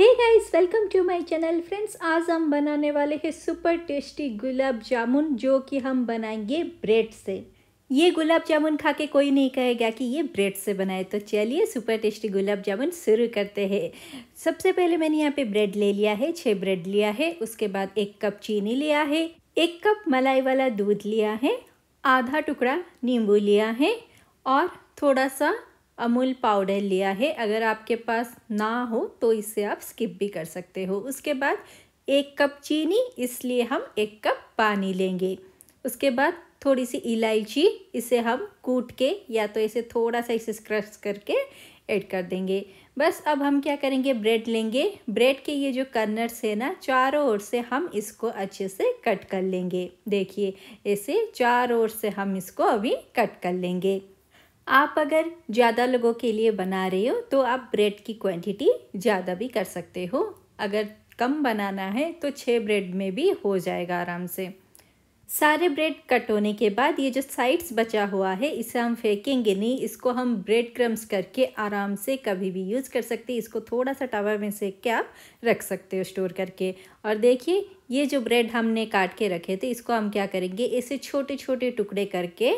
hey guys welcome to my channel friends आज हम बनाने वाले हैं सुपर टेस्टी गुलाब जामुन जो कि हम बनाएंगे ब्रेड से ये गुलाब जामुन खा के कोई नहीं कहेगा कि ये ब्रेड से बनाए तो चलिए सुपर टेस्टी गुलाब जामुन शुरू करते हैं सबसे पहले मैंने यहाँ पे ब्रेड ले लिया है छः ब्रेड लिया है उसके बाद एक कप चीनी लिया है एक कप मलाई वाला दूध लिया है आधा टुकड़ा नींबू लिया है और थोड़ा सा अमूल पाउडर लिया है अगर आपके पास ना हो तो इसे आप स्किप भी कर सकते हो उसके बाद एक कप चीनी इसलिए हम एक कप पानी लेंगे उसके बाद थोड़ी सी इलायची इसे हम कूट के या तो इसे थोड़ा सा इसे स्क्रश करके ऐड कर देंगे बस अब हम क्या करेंगे ब्रेड लेंगे ब्रेड के ये जो कर्नर्स है ना चारों ओर से हम इसको अच्छे से कट कर लेंगे देखिए ऐसे चारों ओर से हम इसको अभी कट कर लेंगे आप अगर ज़्यादा लोगों के लिए बना रहे हो तो आप ब्रेड की क्वांटिटी ज़्यादा भी कर सकते हो अगर कम बनाना है तो छः ब्रेड में भी हो जाएगा आराम से सारे ब्रेड कट होने के बाद ये जो साइड्स बचा हुआ है इसे हम फेंकेंगे नहीं इसको हम ब्रेड क्रम्स करके आराम से कभी भी यूज़ कर सकते हैं इसको थोड़ा सा टावर में सेक के आप रख सकते हो स्टोर करके और देखिए ये जो ब्रेड हमने काट के रखे थे इसको हम क्या करेंगे इसे छोटे छोटे टुकड़े करके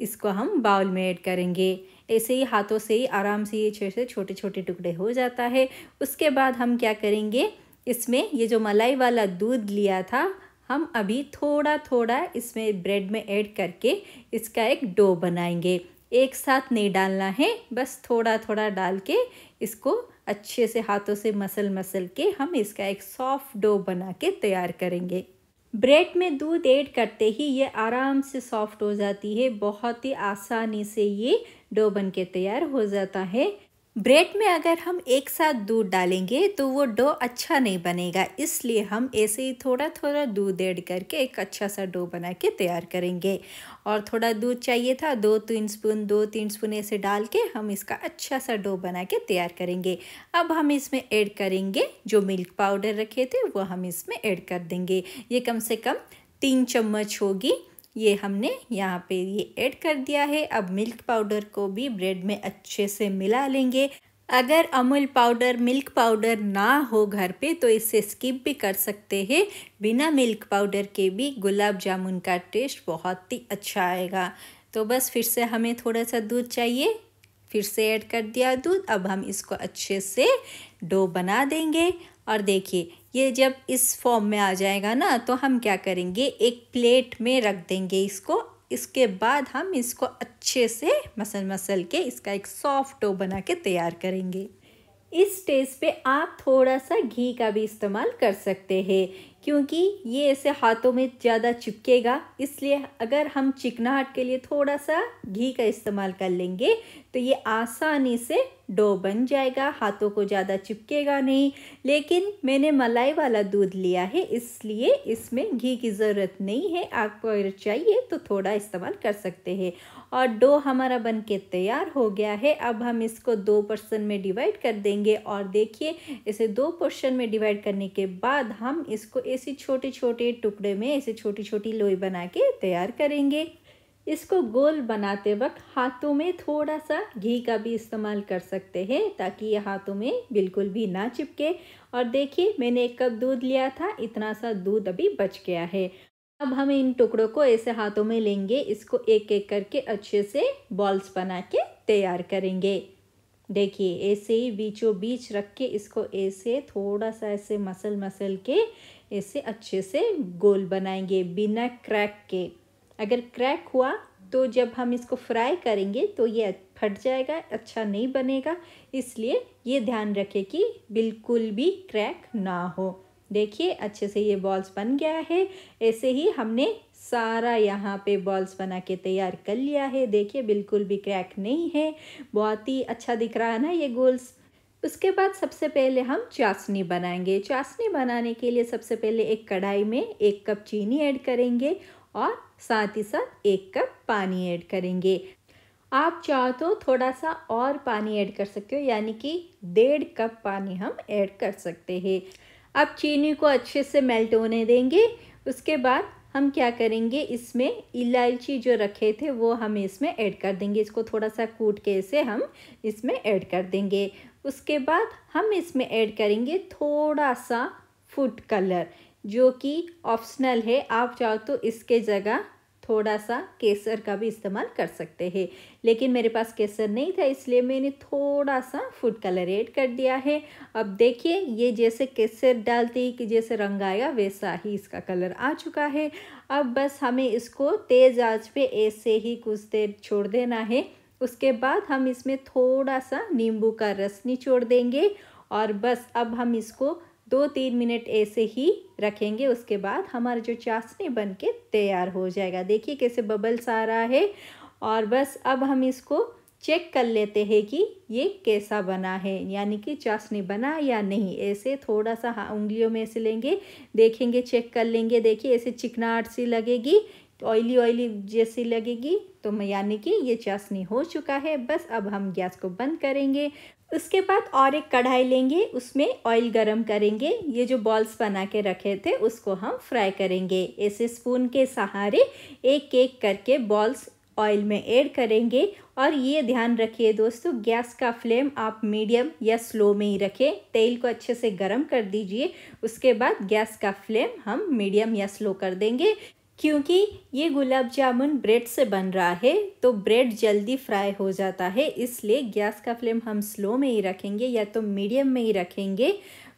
इसको हम बाउल में ऐड करेंगे ऐसे ही हाथों से ही आराम से ये छः से छोटे छोटे टुकड़े हो जाता है उसके बाद हम क्या करेंगे इसमें ये जो मलाई वाला दूध लिया था हम अभी थोड़ा थोड़ा इसमें ब्रेड में ऐड करके इसका एक डो बनाएंगे एक साथ नहीं डालना है बस थोड़ा थोड़ा डाल के इसको अच्छे से हाथों से मसल मसल के हम इसका एक सॉफ्ट डो बना के तैयार करेंगे ब्रेड में दूध ऐड करते ही ये आराम से सॉफ्ट हो जाती है बहुत ही आसानी से ये डो बन के तैयार हो जाता है ब्रेड में अगर हम एक साथ दूध डालेंगे तो वो डो अच्छा नहीं बनेगा इसलिए हम ऐसे ही थोड़ा थोड़ा दूध ऐड करके एक अच्छा सा डो बना के तैयार करेंगे और थोड़ा दूध चाहिए था दो तीन स्पून दो तीन स्पून ऐसे डाल के हम इसका अच्छा सा डो बना के तैयार करेंगे अब हम इसमें ऐड करेंगे जो मिल्क पाउडर रखे थे वो हम इसमें ऐड कर देंगे ये कम से कम तीन चम्मच होगी ये हमने यहाँ पे ये ऐड कर दिया है अब मिल्क पाउडर को भी ब्रेड में अच्छे से मिला लेंगे अगर अमूल पाउडर मिल्क पाउडर ना हो घर पे तो इसे स्किप भी कर सकते हैं बिना मिल्क पाउडर के भी गुलाब जामुन का टेस्ट बहुत ही अच्छा आएगा तो बस फिर से हमें थोड़ा सा दूध चाहिए फिर से ऐड कर दिया दूध अब हम इसको अच्छे से डो बना देंगे और देखिए ये जब इस फॉर्म में आ जाएगा ना तो हम क्या करेंगे एक प्लेट में रख देंगे इसको इसके बाद हम इसको अच्छे से मसल मसल के इसका एक सॉफ्ट डो बना के तैयार करेंगे इस स्टेज पे आप थोड़ा सा घी का भी इस्तेमाल कर सकते हैं क्योंकि ये ऐसे हाथों में ज़्यादा चिपकेगा इसलिए अगर हम चिकनाहट के लिए थोड़ा सा घी का इस्तेमाल कर लेंगे तो ये आसानी से डो बन जाएगा हाथों को ज़्यादा चिपकेगा नहीं लेकिन मैंने मलाई वाला दूध लिया है इसलिए इसमें घी की ज़रूरत नहीं है आपको अगर चाहिए तो थोड़ा इस्तेमाल कर सकते हैं और डो हमारा बन के तैयार हो गया है अब हम इसको दो पर्सन में डिवाइड कर देंगे और देखिए इसे दो पर्सन में डिवाइड करने के बाद हम इसको ऐसे छोटे छोटे टुकड़े में ऐसे छोटी छोटी लोई बना के तैयार करेंगे इसको गोल बनाते वक्त हाथों में थोड़ा सा घी का भी इस्तेमाल कर सकते हैं ताकि ये हाथों में बिल्कुल भी ना चिपके और देखिए मैंने एक कप दूध लिया था इतना सा दूध अभी बच गया है अब हम इन टुकड़ों को ऐसे हाथों में लेंगे इसको एक एक करके अच्छे से बॉल्स बना के तैयार करेंगे देखिए ऐसे ही बीचों बीच रख के इसको ऐसे थोड़ा सा ऐसे मसल मसल के ऐसे अच्छे से गोल बनाएंगे बिना क्रैक के अगर क्रैक हुआ तो जब हम इसको फ्राई करेंगे तो ये फट जाएगा अच्छा नहीं बनेगा इसलिए ये ध्यान रखें कि बिल्कुल भी क्रैक ना हो देखिए अच्छे से ये बॉल्स बन गया है ऐसे ही हमने सारा यहाँ पे बॉल्स बना के तैयार कर लिया है देखिए बिल्कुल भी क्रैक नहीं है बहुत ही अच्छा दिख रहा है ना ये गोल्स उसके बाद सबसे पहले हम चाशनी बनाएंगे चाशनी बनाने के लिए सबसे पहले एक कढ़ाई में एक कप चीनी ऐड करेंगे और साथ ही साथ एक कप पानी ऐड करेंगे आप चाहो तो थोड़ा सा और पानी ऐड कर सकते हो यानी कि डेढ़ कप पानी हम ऐड कर सकते हैं अब चीनी को अच्छे से मेल्ट होने देंगे उसके बाद हम क्या करेंगे इसमें इलायची जो रखे थे वो हम इसमें ऐड कर देंगे इसको थोड़ा सा कूट के इसे हम इसमें ऐड कर देंगे उसके बाद हम इसमें ऐड करेंगे थोड़ा सा फूड कलर जो कि ऑप्शनल है आप चाहो तो इसके जगह थोड़ा सा केसर का भी इस्तेमाल कर सकते हैं लेकिन मेरे पास केसर नहीं था इसलिए मैंने थोड़ा सा फूड कलर ऐड कर दिया है अब देखिए ये जैसे केसर डालते ही कि जैसे रंग आया वैसा ही इसका कलर आ चुका है अब बस हमें इसको तेज़ आंच पे ऐसे ही कुछ देर छोड़ देना है उसके बाद हम इसमें थोड़ा सा नींबू का रस निचोड़ देंगे और बस अब हम इसको दो तीन मिनट ऐसे ही रखेंगे उसके बाद हमारा जो चाशनी बन के तैयार हो जाएगा देखिए कैसे बबल्स आ रहा है और बस अब हम इसको चेक कर लेते हैं कि ये कैसा बना है यानी कि चाशनी बना या नहीं ऐसे थोड़ा सा हाँ उंगलियों में से लेंगे देखेंगे चेक कर लेंगे देखिए ऐसे चिकनाहट सी लगेगी तो ऑयली ऑयली जैसी लगेगी तो यानी कि ये चाशनी हो चुका है बस अब हम गैस को बंद करेंगे उसके बाद और एक कढ़ाई लेंगे उसमें ऑयल गरम करेंगे ये जो बॉल्स बना के रखे थे उसको हम फ्राई करेंगे ऐसे स्पून के सहारे एक एक करके बॉल्स ऑयल में ऐड करेंगे और ये ध्यान रखिए दोस्तों गैस का फ्लेम आप मीडियम या स्लो में ही रखें तेल को अच्छे से गर्म कर दीजिए उसके बाद गैस का फ्लेम हम मीडियम या स्लो कर देंगे क्योंकि ये गुलाब जामुन ब्रेड से बन रहा है तो ब्रेड जल्दी फ्राई हो जाता है इसलिए गैस का फ्लेम हम स्लो में ही रखेंगे या तो मीडियम में ही रखेंगे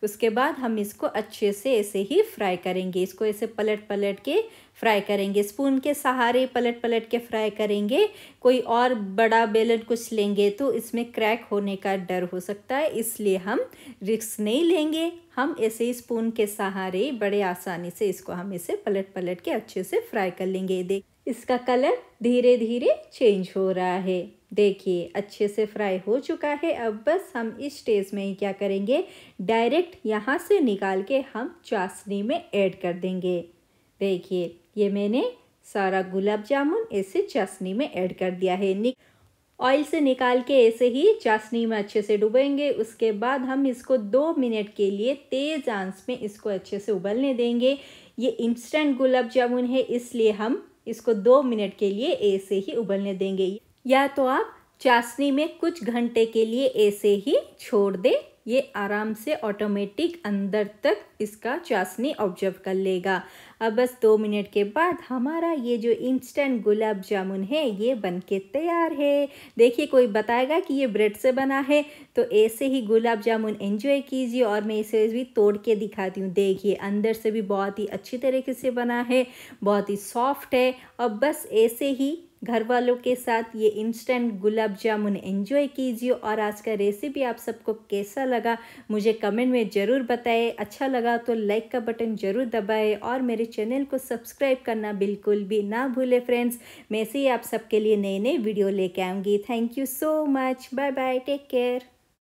उसके बाद हम इसको अच्छे से ऐसे ही फ्राई करेंगे इसको ऐसे पलट पलट के फ्राई करेंगे स्पून के सहारे पलट पलट के फ्राई करेंगे कोई और बड़ा बेलन कुछ लेंगे तो इसमें क्रैक होने का डर हो सकता है इसलिए हम रिक्स नहीं लेंगे हम ऐसे ही स्पून के सहारे बड़े आसानी से इसको हम इसे पलट पलट के अच्छे से फ्राई कर लेंगे देख इसका कलर धीरे धीरे चेंज हो रहा है देखिए अच्छे से फ्राई हो चुका है अब बस हम इस स्टेज में ही क्या करेंगे डायरेक्ट यहाँ से निकाल के हम चाशनी में ऐड कर देंगे देखिए ये मैंने सारा गुलाब जामुन ऐसे चाशनी में ऐड कर दिया है ऑयल से निकाल के ऐसे ही चाशनी में अच्छे से डूबेंगे उसके बाद हम इसको दो मिनट के लिए तेज़ आंस में इसको अच्छे से उबलने देंगे ये इंस्टेंट गुलाब जामुन है इसलिए हम इसको दो मिनट के लिए ए से ही उबलने देंगे या तो आप चाशनी में कुछ घंटे के लिए ऐसे ही छोड़ दे ये आराम से ऑटोमेटिक अंदर तक इसका चाशनी ऑब्जर्व कर लेगा अब बस दो मिनट के बाद हमारा ये जो इंस्टेंट गुलाब जामुन है ये बनके तैयार है देखिए कोई बताएगा कि ये ब्रेड से बना है तो ऐसे ही गुलाब जामुन एंजॉय कीजिए और मैं इसे भी तोड़ के दिखाती हूँ देखिए अंदर से भी बहुत ही अच्छी तरीके से बना है बहुत ही सॉफ्ट है और बस ऐसे ही घर वालों के साथ ये इंस्टेंट गुलाब जामुन एंजॉय कीजिए और आज का रेसिपी आप सबको कैसा लगा मुझे कमेंट में ज़रूर बताएं अच्छा लगा तो लाइक का बटन ज़रूर दबाएं और मेरे चैनल को सब्सक्राइब करना बिल्कुल भी ना भूलें फ्रेंड्स मैं से ही आप सबके लिए नए नए वीडियो लेके आऊँगी thank you so much bye bye take care